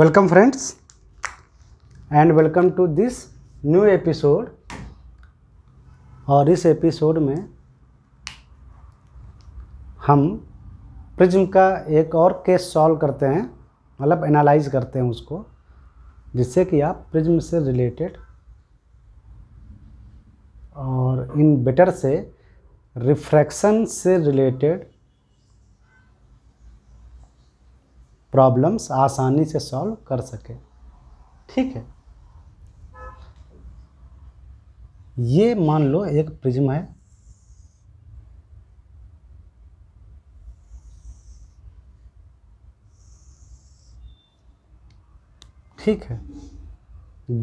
welcome friends and welcome to this new episode और इस episode में हम प्रिज्म का एक और केस सॉल्व करते हैं मतलब एनालाइज करते हैं उसको जिससे कि आप प्रिज्म से रिलेटेड और इन बेटर से रिफ्रैक्शन से रिलेटेड प्रॉब्लम्स आसानी से सॉल्व कर सके ठीक है ये मान लो एक प्रिज्म है ठीक है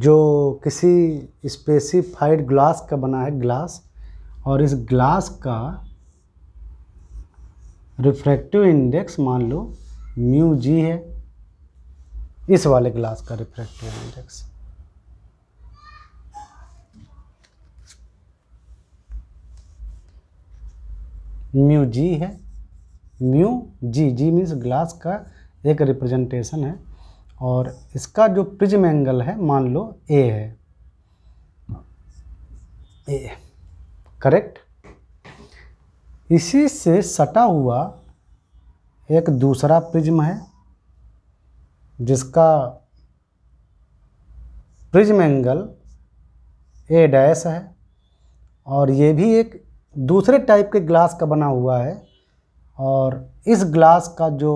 जो किसी स्पेसिफाइड ग्लास का बना है ग्लास और इस ग्लास का रिफ्रैक्टिव इंडेक्स मान लो म्यू जी है इस वाले ग्लास का रिफ्रैक्टिव इंडेक्स म्यू जी है mu g g means glass का एक रिप्रेजेंटेशन है और इसका जो प्रिज्म एंगल है मान लो ए है ए करेक्ट इसी से सटा हुआ एक दूसरा प्रिज्म है जिसका प्रिज्म एंगल ए डैश है और ये भी एक दूसरे टाइप के ग्लास का बना हुआ है और इस ग्लास का जो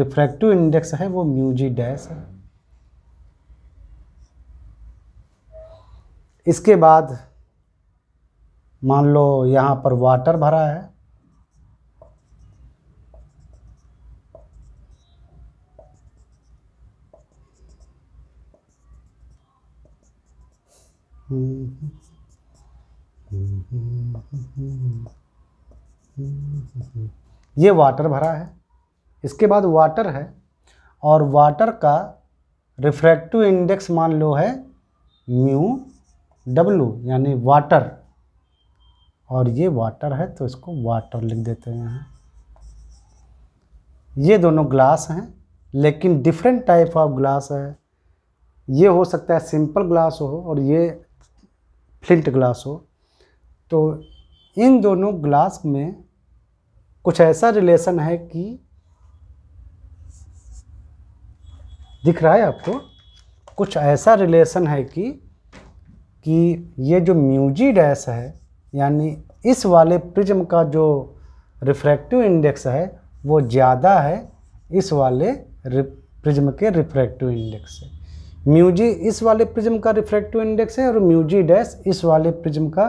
रिफ्रैक्टिव इंडेक्स है वो म्यूजी डैश है इसके बाद मान लो यहाँ पर वाटर भरा है ये वाटर भरा है इसके बाद वाटर है और वाटर का रिफ्रैक्टिव इंडेक्स मान लो है म्यू डब्लू यानी वाटर और ये वाटर है तो इसको वाटर लिख देते हैं यहाँ ये दोनों ग्लास हैं लेकिन डिफरेंट टाइप ऑफ ग्लास है ये हो सकता है सिंपल ग्लास हो और ये फ्लिंट ग्लास हो तो इन दोनों ग्लास में कुछ ऐसा रिलेशन है कि दिख रहा है आपको कुछ ऐसा रिलेशन है कि कि ये जो म्यूजी डैश है यानी इस वाले प्रिज्म का जो रिफ्रैक्टिव इंडेक्स है वो ज़्यादा है इस वाले प्रिज्म के रिफ्रैक्टिव इंडेक्स से म्यूजी इस वाले प्रिज्म का रिफ्रैक्टिव इंडेक्स है और म्यूजी डैश इस वाले प्रिज्म का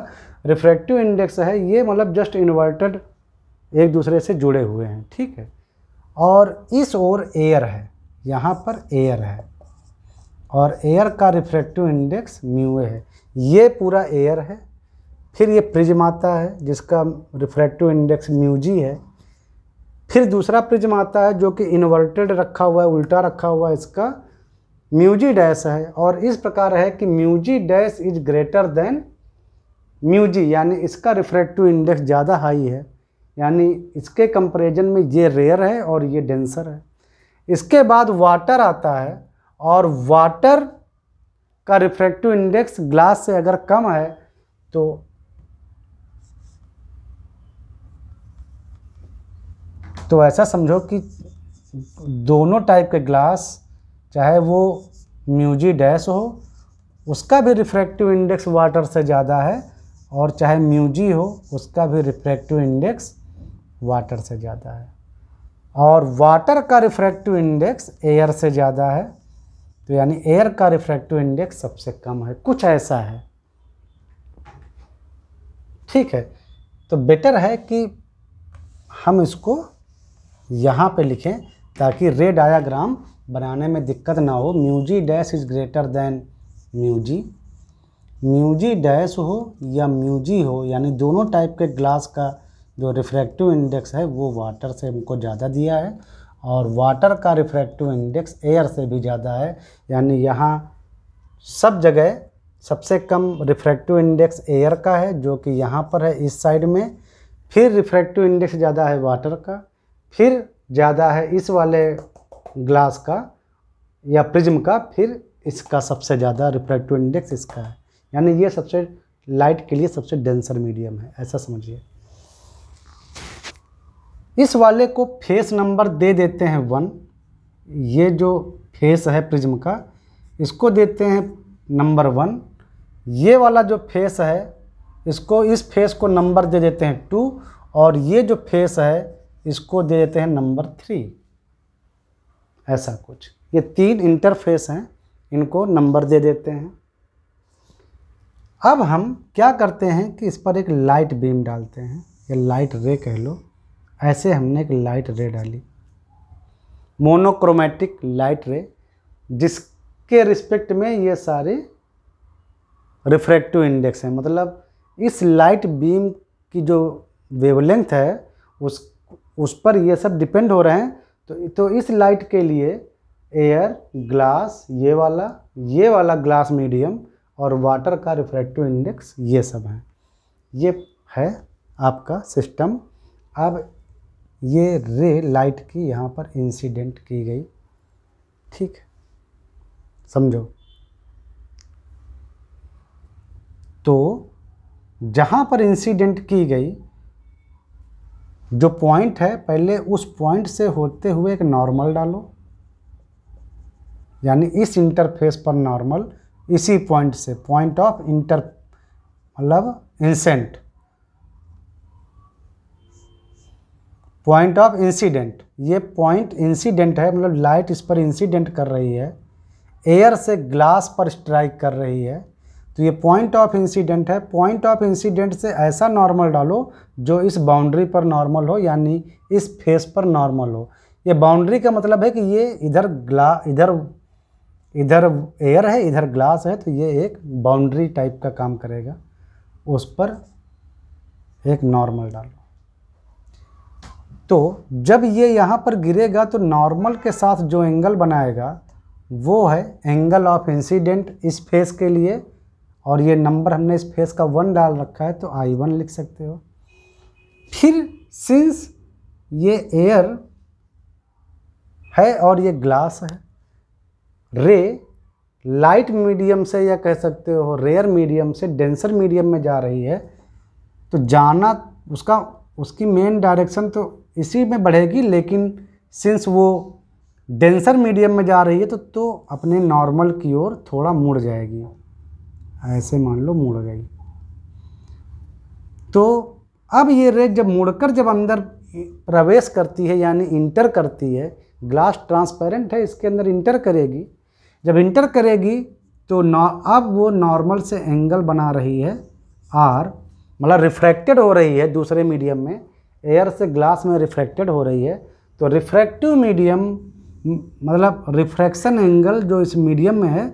रिफ्रैक्टिव इंडेक्स है ये मतलब जस्ट इन्वर्टेड एक दूसरे से जुड़े हुए हैं ठीक है और इस ओर एयर है यहाँ पर एयर है और एयर का रिफ्रैक्टिव इंडेक्स म्यू है ये पूरा एयर है फिर ये प्रिज्म आता है जिसका रिफ्रैक्टिव इंडेक्स म्यू जी है फिर दूसरा प्रिज्म आता है जो कि इन्वर्टेड रखा हुआ है उल्टा रखा हुआ है इसका म्यूजी डैश है और इस प्रकार है कि mu g dash is greater than mu g यानी इसका रिफ्रेक्टिव इंडेक्स ज़्यादा हाई है यानी इसके कंपेरिजन में ये रेयर है और ये डेंसर है इसके बाद वाटर आता है और वाटर का रिफ्रेक्टिव इंडेक्स ग्लास से अगर कम है तो तो ऐसा समझो कि दोनों टाइप के ग्लास चाहे वो म्यूजी डैश हो उसका भी रिफ्रैक्टिव इंडेक्स वाटर से ज़्यादा है और चाहे म्यूजी हो उसका भी रिफ्रैक्टिव इंडेक्स वाटर से ज़्यादा है और वाटर का रिफ्रैक्टिव इंडेक्स एयर से ज़्यादा है तो यानी एयर का रिफ्रैक्टिव इंडेक्स सबसे कम है कुछ ऐसा है ठीक है तो बेटर है कि हम इसको यहाँ पे लिखें ताकि रे डायाग्राम बनाने में दिक्कत ना हो mu g dash is greater than mu g mu g dash हो या म्यूजी हो यानी दोनों टाइप के ग्लास का जो रिफ्रैक्टिव इंडेक्स है वो वाटर से हमको ज़्यादा दिया है और वाटर का रिफ्रैक्टिव इंडेक्स एयर से भी ज़्यादा है यानी यहाँ सब जगह सबसे कम रिफ्रैक्टिव इंडेक्स एयर का है जो कि यहाँ पर है इस साइड में फिर रिफ्रैक्टिव इंडेक्स ज़्यादा है वाटर का फिर ज़्यादा है इस वाले ग्लास का या प्रिज्म का फिर इसका सबसे ज़्यादा रिफ्रैक्टिव इंडेक्स इसका है यानी ये सबसे लाइट के लिए सबसे डेंसर मीडियम है ऐसा समझिए इस वाले को फेस नंबर दे देते हैं वन ये जो फेस है प्रिज्म का इसको देते हैं नंबर वन ये वाला जो फेस है इसको इस फेस को नंबर दे देते हैं टू और ये जो फेस है इसको दे देते हैं नंबर थ्री ऐसा कुछ ये तीन इंटरफेस हैं इनको नंबर दे देते हैं अब हम क्या करते हैं कि इस पर एक लाइट बीम डालते हैं या लाइट रे कह लो ऐसे हमने एक लाइट रे डाली मोनोक्रोमेटिक लाइट रे जिसके रिस्पेक्ट में ये सारे रिफ्रैक्टिव इंडेक्स हैं मतलब इस लाइट बीम की जो वेवलेंथ है उस उस पर ये सब डिपेंड हो रहे हैं तो तो इस लाइट के लिए एयर ग्लास ये वाला ये वाला ग्लास मीडियम और वाटर का रिफ्रैक्टिव इंडेक्स ये सब हैं ये है आपका सिस्टम अब ये रे लाइट की यहाँ पर इंसिडेंट की गई ठीक समझो तो जहाँ पर इंसिडेंट की गई जो पॉइंट है पहले उस पॉइंट से होते हुए एक नॉर्मल डालो यानी इस इंटरफेस पर नॉर्मल इसी पॉइंट से पॉइंट ऑफ इंटर मतलब इंसेंट पॉइंट ऑफ इंसिडेंट ये पॉइंट इंसिडेंट है मतलब लाइट इस पर इंसिडेंट कर रही है एयर से ग्लास पर स्ट्राइक कर रही है तो ये पॉइंट ऑफ इंसिडेंट है पॉइंट ऑफ इंसिडेंट से ऐसा नॉर्मल डालो जो इस बाउंड्री पर नॉर्मल हो यानी इस फेस पर नॉर्मल हो ये बाउंड्री का मतलब है कि ये इधर ग्ला इधर इधर एयर है इधर ग्लास है तो ये एक बाउंड्री टाइप का काम करेगा उस पर एक नॉर्मल डालो तो जब ये यहाँ पर गिरेगा तो नॉर्मल के साथ जो एंगल बनाएगा वो है एंगल ऑफ इंसिडेंट इस फेस के लिए और ये नंबर हमने इस फेस का वन डाल रखा है तो आई वन लिख सकते हो फिर सिंस ये एयर है और ये ग्लास है रे लाइट मीडियम से या कह सकते हो रेयर मीडियम से डेंसर मीडियम में जा रही है तो जाना उसका उसकी मेन डायरेक्शन तो इसी में बढ़ेगी लेकिन सिंस वो डेंसर मीडियम में जा रही है तो तो अपने नॉर्मल की ओर थोड़ा मुड़ जाएगी ऐसे मान लो मुड़ गई तो अब ये रे जब मुड़कर जब अंदर प्रवेश करती है यानी इंटर करती है ग्लास ट्रांसपेरेंट है इसके अंदर इंटर करेगी जब इंटर करेगी तो अब वो नॉर्मल से एंगल बना रही है आर मतलब रिफ्रैक्टेड हो रही है दूसरे मीडियम में एयर से ग्लास में रिफ्रैक्टेड हो रही है तो रिफ्रैक्टिव मीडियम मतलब रिफ्रैक्शन एंगल जो इस मीडियम में है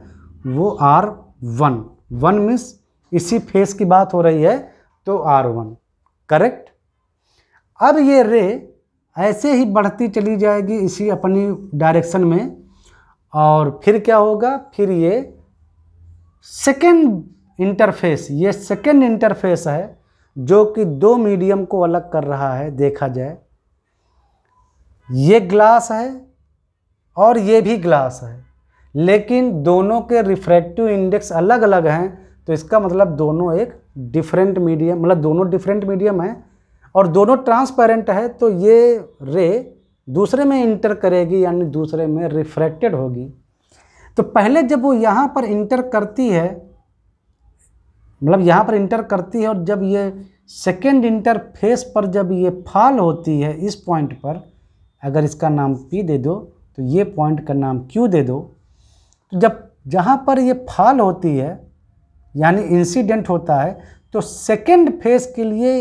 वो आर वन वन मीन्स इसी फेस की बात हो रही है तो आर वन करेक्ट अब ये रे ऐसे ही बढ़ती चली जाएगी इसी अपनी डायरेक्शन में और फिर क्या होगा फिर ये सेकेंड इंटरफेस ये सेकेंड इंटरफेस है जो कि दो मीडियम को अलग कर रहा है देखा जाए ये ग्लास है और ये भी ग्लास है लेकिन दोनों के रिफ्रैक्टिव इंडेक्स अलग अलग हैं तो इसका मतलब दोनों एक डिफरेंट मीडियम मतलब दोनों डिफरेंट मीडियम हैं और दोनों ट्रांसपेरेंट है तो ये रे दूसरे में इंटर करेगी यानी दूसरे में रिफ्रैक्टेड होगी तो पहले जब वो यहाँ पर इंटर करती है मतलब यहाँ पर इंटर करती है और जब ये सेकेंड इंटरफेस पर जब ये फाल होती है इस पॉइंट पर अगर इसका नाम पी दे दो तो ये पॉइंट का नाम क्यू दे दो तो जब जहाँ पर ये फाल होती है यानी इंसिडेंट होता है तो सेकेंड फेज के लिए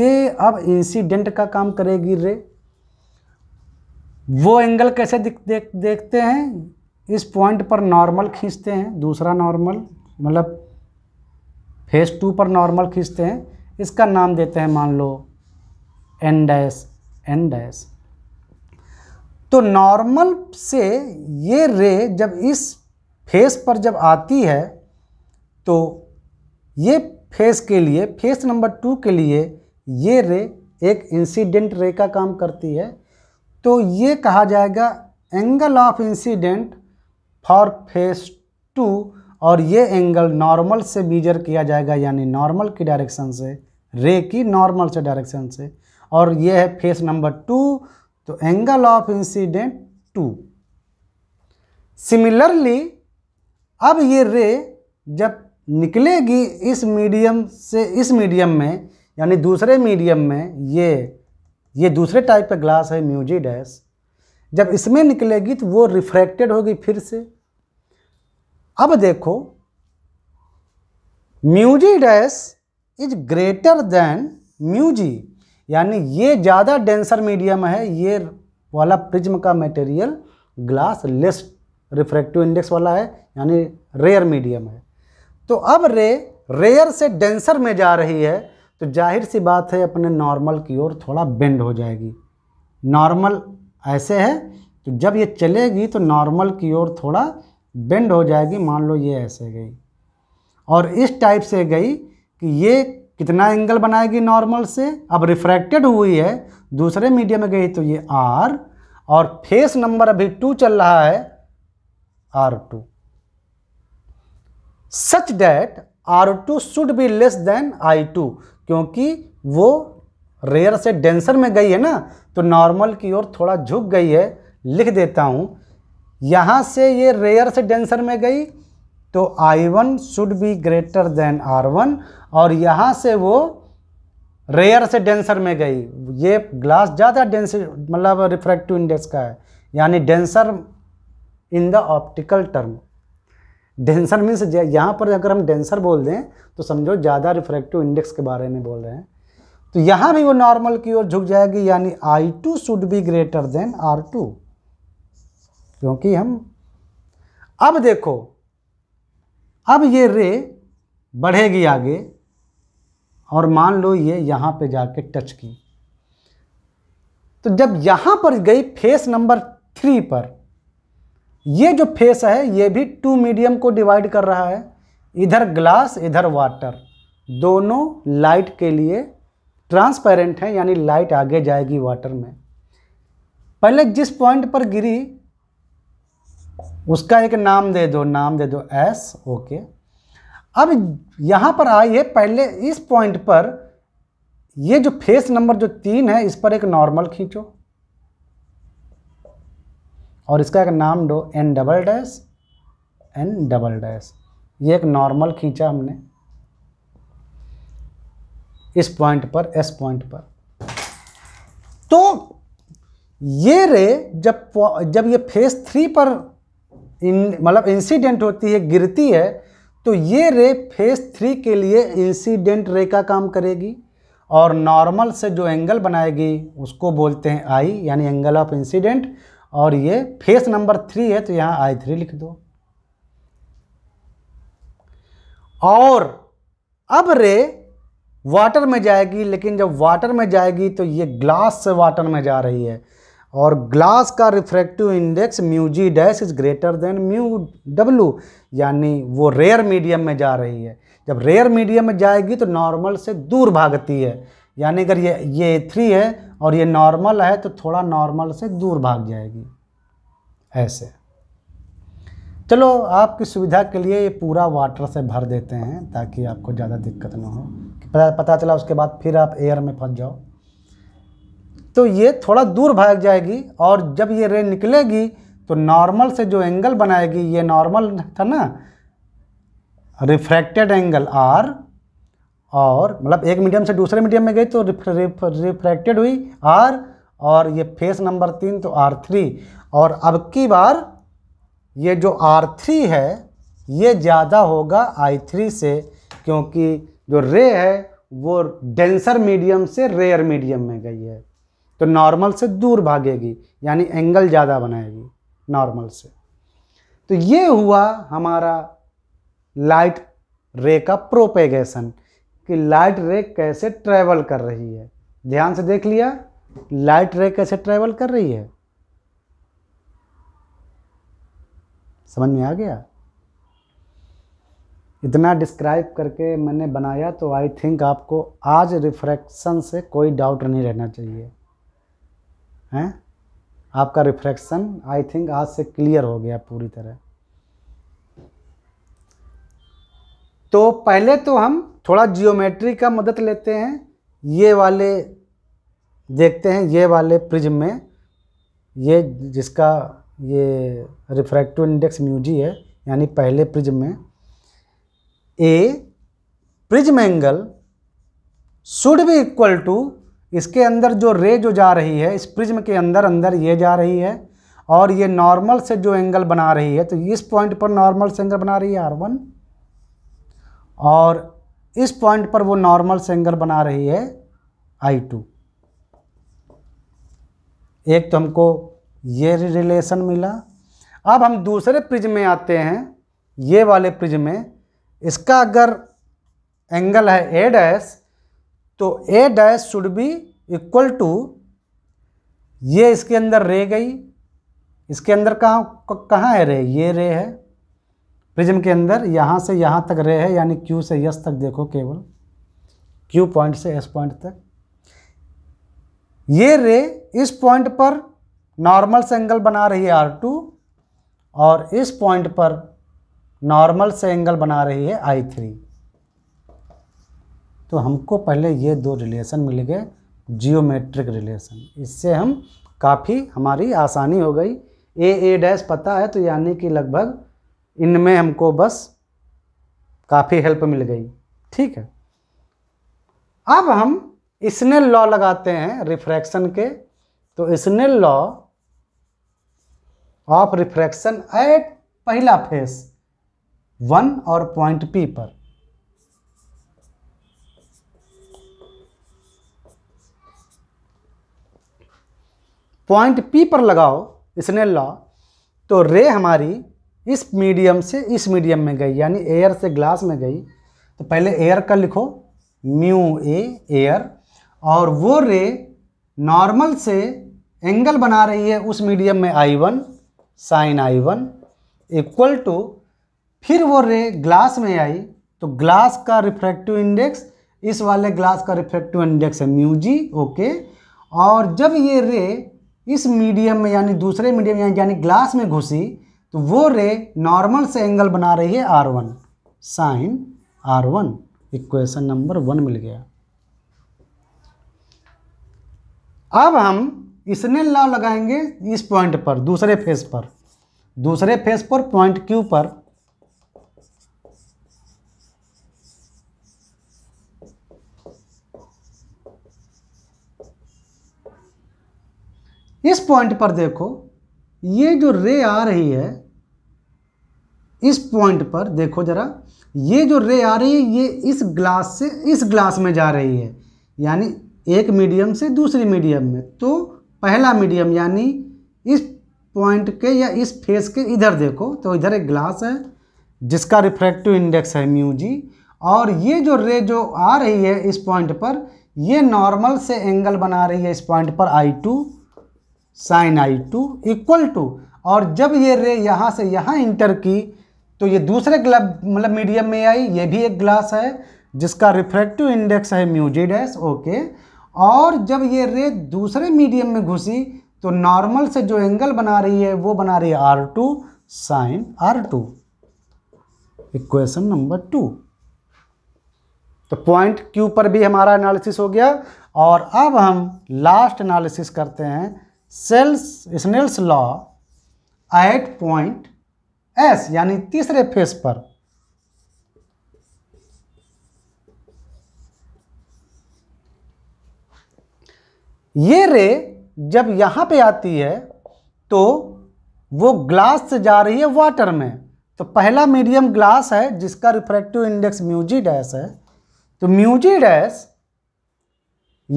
ये अब इंसिडेंट का काम करेगी रे वो एंगल कैसे दिख देख देखते हैं इस पॉइंट पर नॉर्मल खींचते हैं दूसरा नॉर्मल मतलब फेज टू पर नॉर्मल खींचते हैं इसका नाम देते हैं मान लो एन डैस एन डैश तो नॉर्मल से ये रे जब इस फेस पर जब आती है तो ये फेस के लिए फेस नंबर टू के लिए ये रे एक इंसिडेंट रे का काम करती है तो ये कहा जाएगा angle of incident for face two और ये एंगल नॉर्मल से मीजर किया जाएगा यानी नॉर्मल की डायरेक्शन से रे की नॉर्मल से डायरेक्शन से और ये है फेस नंबर टू तो angle of incident two similarly अब ये रे जब निकलेगी इस मीडियम से इस मीडियम में यानी दूसरे मीडियम में ये ये दूसरे टाइप का ग्लास है म्यूजी डैश जब इसमें निकलेगी तो वो रिफ्रैक्टेड होगी फिर से अब देखो mu g dash is greater than mu g यानी ये ज़्यादा डेंसर मीडियम है ये वाला प्रिज्म का material glass less refractive index वाला है यानी रेयर मीडियम है तो अब रे रेयर से डेंसर में जा रही है तो जाहिर सी बात है अपने नॉर्मल की ओर थोड़ा बेंड हो जाएगी नॉर्मल ऐसे है तो जब ये चलेगी तो नॉर्मल की ओर थोड़ा बेंड हो जाएगी मान लो ये ऐसे गई और इस टाइप से गई कि ये कितना एंगल बनाएगी नॉर्मल से अब रिफ्रैक्टेड हुई है दूसरे मीडियम में गई तो ये आर और फेस नंबर अभी टू चल रहा है R two such that R two should be less than I two क्योंकि वो रेयर से डेंसर में गई है ना तो नॉर्मल की ओर थोड़ा झुक गई है लिख देता हूँ यहाँ से ये रेयर से डेंसर में गई तो I one should be greater than R one और यहाँ से वो रेयर से डेंसर में गई ये ग्लास ज़्यादा डेंस मतलब रिफ्रैक्टिव इंडेक्स का है यानी denser in the optical term denser means यहाँ पर अगर हम डेंसर बोल दें तो समझो ज़्यादा रिफ्रैक्टिव इंडेक्स के बारे में बोल रहे हैं तो यहाँ भी वो नॉर्मल की ओर झुक जाएगी यानी I two should be greater than R two क्योंकि हम अब देखो अब ये रे बढ़ेगी आगे और मान लो ये यहाँ पे जाके टच की तो जब यहाँ पर गई फेस नंबर थ्री पर ये जो फेस है ये भी टू मीडियम को डिवाइड कर रहा है इधर ग्लास इधर वाटर दोनों लाइट के लिए ट्रांसपेरेंट हैं यानी लाइट आगे जाएगी वाटर में पहले जिस पॉइंट पर गिरी उसका एक नाम दे दो नाम दे दो एस ओके अब यहाँ पर आइए पहले इस पॉइंट पर ये जो फेस नंबर जो तीन है इस पर एक नॉर्मल खींचो और इसका एक नाम दो N double dash N double dash ये एक नॉर्मल खींचा हमने इस पॉइंट पर एस पॉइंट पर तो ये रे जब जब ये फेस थ्री पर इन मतलब इंसिडेंट होती है गिरती है तो ये रे फेस थ्री के लिए इंसिडेंट रे का काम करेगी और नॉर्मल से जो एंगल बनाएगी उसको बोलते हैं आई यानी एंगल ऑफ इंसिडेंट और ये फेस नंबर थ्री है तो यहाँ आई थ्री लिख दो और अब रे वाटर में जाएगी लेकिन जब वाटर में जाएगी तो ये ग्लास से वाटर में जा रही है और ग्लास का refractive index mu g dash is greater than mu W यानी वो रेयर मीडियम में जा रही है जब रेयर मीडियम में जाएगी तो नॉर्मल से दूर भागती है यानी अगर ये ये थ्री है और ये नॉर्मल है तो थोड़ा नॉर्मल से दूर भाग जाएगी ऐसे चलो आपकी सुविधा के लिए ये पूरा वाटर से भर देते हैं ताकि आपको ज़्यादा दिक्कत ना हो पता पता चला उसके बाद फिर आप एयर में फंस जाओ तो ये थोड़ा दूर भाग जाएगी और जब ये रे निकलेगी तो नॉर्मल से जो एंगल बनाएगी ये नॉर्मल था ना रिफ्रैक्टेड एंगल आर और मतलब एक मीडियम से दूसरे मीडियम में गई तो रिफ्रैक्टेड हुई आर और ये फेस नंबर तीन तो आर थ्री और अब की बार ये जो आर थ्री है ये ज़्यादा होगा आई थ्री से क्योंकि जो रे है वो डेंसर मीडियम से रेयर मीडियम में गई है तो नॉर्मल से दूर भागेगी यानी एंगल ज़्यादा बनाएगी नॉर्मल से तो ये हुआ हमारा लाइट रे का प्रोपेगेशन कि लाइट रे कैसे ट्रैवल कर रही है ध्यान से देख लिया लाइट रे कैसे ट्रैवल कर रही है समझ में आ गया इतना डिस्क्राइब करके मैंने बनाया तो आई थिंक आपको आज रिफ्रैक्शन से कोई डाउट नहीं रहना चाहिए हैं आपका रिफ्रैक्शन आई थिंक आज से क्लियर हो गया पूरी तरह तो पहले तो हम थोड़ा जियोमेट्री का मदद लेते हैं ये वाले देखते हैं ये वाले प्रिज्म में ये जिसका ये रिफ्रैक्टिव इंडेक्स म्यूजी है यानी पहले प्रिज्म में A prism angle should be equal to इसके अंदर जो रे जो जा रही है इस प्रिज्म के अंदर अंदर ये जा रही है और ये नॉर्मल से जो एंगल बना रही है तो इस पॉइंट पर नॉर्मल से एंगल बना रही है आर वन और इस पॉइंट पर वो नॉर्मल से एंगल बना रही है आई टू एक तो हमको ये रिलेशन मिला अब हम दूसरे प्रिज्म में आते हैं ये वाले प्रिज्म में इसका अगर एंगल है ए डैश तो A dash should be equal to ये इसके अंदर रे गई इसके अंदर कहाँ कहाँ है रे ये रे है प्रिज्म के अंदर यहाँ से यहाँ तक रे है यानी क्यू से यस तक देखो केवल क्यू पॉइंट से एस पॉइंट तक ये रे इस पॉइंट पर नॉर्मल से एंगल बना रही है आर टू और इस पॉइंट पर नॉर्मल से एंगल बना रही है आई थ्री तो हमको पहले ये दो रिलेशन मिल गए जियोमेट्रिक रिलेशन इससे हम काफ़ी हमारी आसानी हो गई ए ए डैश पता है तो यानी कि लगभग इनमें हमको बस काफ़ी हेल्प मिल गई ठीक है अब हम इसनेल लॉ लगाते हैं रिफ्रैक्शन के तो Snell law of refraction at पहला फेस वन और पॉइंट पी पर पॉइंट पी पर लगाओ इसने लॉ तो रे हमारी इस मीडियम से इस मीडियम में गई यानी एयर से ग्लास में गई तो पहले एयर का लिखो म्यू ए एयर और वो रे नॉर्मल से एंगल बना रही है उस मीडियम में I one sine I one equal to फिर वो रे ग्लास में आई तो ग्लास का रिफ्रैक्टिव इंडेक्स इस वाले ग्लास का रिफ्रैक्टिव इंडेक्स है म्यू जी ओके और जब ये रे इस मीडियम में यानी दूसरे मीडियम यानी यानी ग्लास में घुसी तो वो रे नॉर्मल से एंगल बना रही है R one sine R one equation number one मिल गया अब हम इसने लॉ लगाएंगे इस पॉइंट पर दूसरे फेस पर दूसरे फेस पर पॉइंट क्यू पर इस पॉइंट पर देखो ये जो रे आ रही है इस पॉइंट पर देखो ज़रा ये जो रे आ रही है ये इस ग्लास से इस ग्लास में जा रही है यानी एक मीडियम से दूसरी मीडियम में तो पहला मीडियम यानी इस पॉइंट के या इस फेस के इधर देखो तो इधर एक ग्लास है जिसका रिफ्रैक्टिव इंडेक्स है म्यू जी और ये जो रे जो आ रही है इस पॉइंट पर ये नॉर्मल से एंगल बना रही है इस पॉइंट पर I two sine I two equal to और जब ये रे यहाँ से यहाँ इंटर की तो ये दूसरे ग्लब मतलब मीडियम में आई ये भी एक ग्लास है जिसका रिफ्रैक्टिव इंडेक्स है म्यूजी डैश ओके और जब ये रे दूसरे मीडियम में घुसी तो नॉर्मल से जो एंगल बना रही है वो बना रही है R two sine R two equation number two तो पॉइंट क्यू पर भी हमारा एनालिसिस हो गया और अब हम लास्ट एनालिसिस करते हैं Snell's Snell's law at point S यानी तीसरे फेस पर ये रे जब यहां पे आती है तो वो ग्लास से जा रही है वाटर में तो पहला मीडियम ग्लास है जिसका रिफ्रैक्टिव इंडेक्स म्यूजी डैश है तो म्यूजी डैश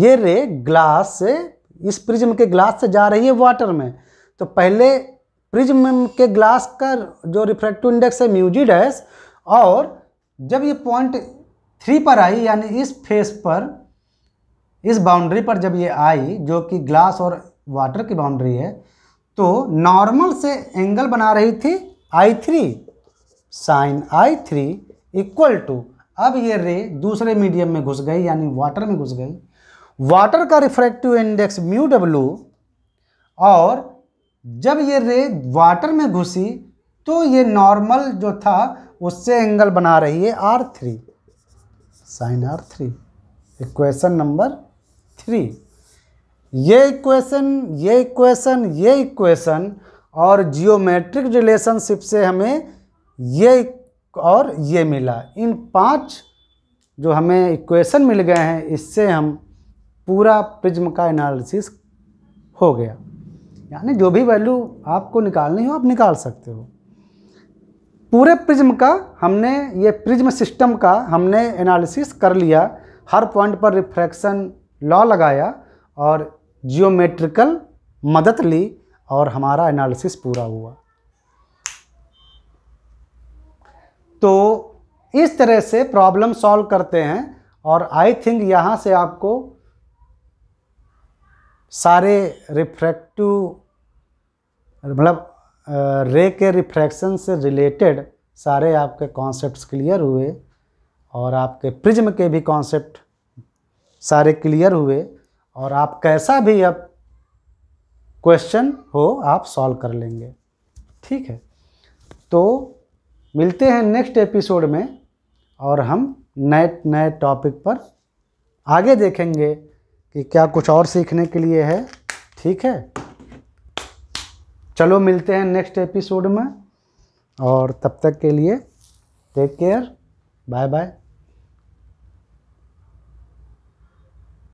ये रे ग्लास से इस प्रिज्म के ग्लास से जा रही है वाटर में तो पहले प्रिज्म के ग्लास का जो रिफ्रैक्टिव इंडेक्स है म्यूजी डैस और जब ये पॉइंट थ्री पर आई यानी इस फेस पर इस बाउंड्री पर जब ये आई जो कि ग्लास और वाटर की बाउंड्री है तो नॉर्मल से एंगल बना रही थी I three sine I three equal to अब ये रे दूसरे मीडियम में घुस गई यानी वाटर में घुस गई वाटर का रिफ्रैक्टिव इंडेक्स म्यू डब्लू और जब ये रे वाटर में घुसी तो ये नॉर्मल जो था उससे एंगल बना रही है R three sine R three equation number three ये इक्वेशन ये इक्वेशन ये इक्वेशन और जियोमेट्रिक रिलेशनशिप से हमें ये और ये मिला इन पांच जो हमें इक्वेशन मिल गए हैं इससे हम पूरा प्रिज्म का एनालिसिस हो गया यानी जो भी वैल्यू आपको निकालनी हो आप निकाल सकते हो पूरे प्रिज्म का हमने ये प्रिज्म सिस्टम का हमने एनालिसिस कर लिया हर पॉइंट पर रिफ्रैक्शन लॉ लगाया और जियोमेट्रिकल मदद ली और हमारा एनालिसिस पूरा हुआ तो इस तरह से प्रॉब्लम सॉल्व करते हैं और आई थिंक यहाँ से आपको सारे रिफ्रैक्टिव मतलब रे के रिफ्रैक्शन से रिलेटेड सारे आपके कॉन्सेप्ट्स क्लियर हुए और आपके प्रिज्म के भी कॉन्सेप्ट सारे क्लियर हुए और आप कैसा भी अब क्वेश्चन हो आप सॉल्व कर लेंगे ठीक है तो मिलते हैं नेक्स्ट एपिसोड में और हम नए नए टॉपिक पर आगे देखेंगे कि क्या कुछ और सीखने के लिए है ठीक है चलो मिलते हैं नेक्स्ट एपिसोड में और तब तक के लिए टेक केयर बाय बाय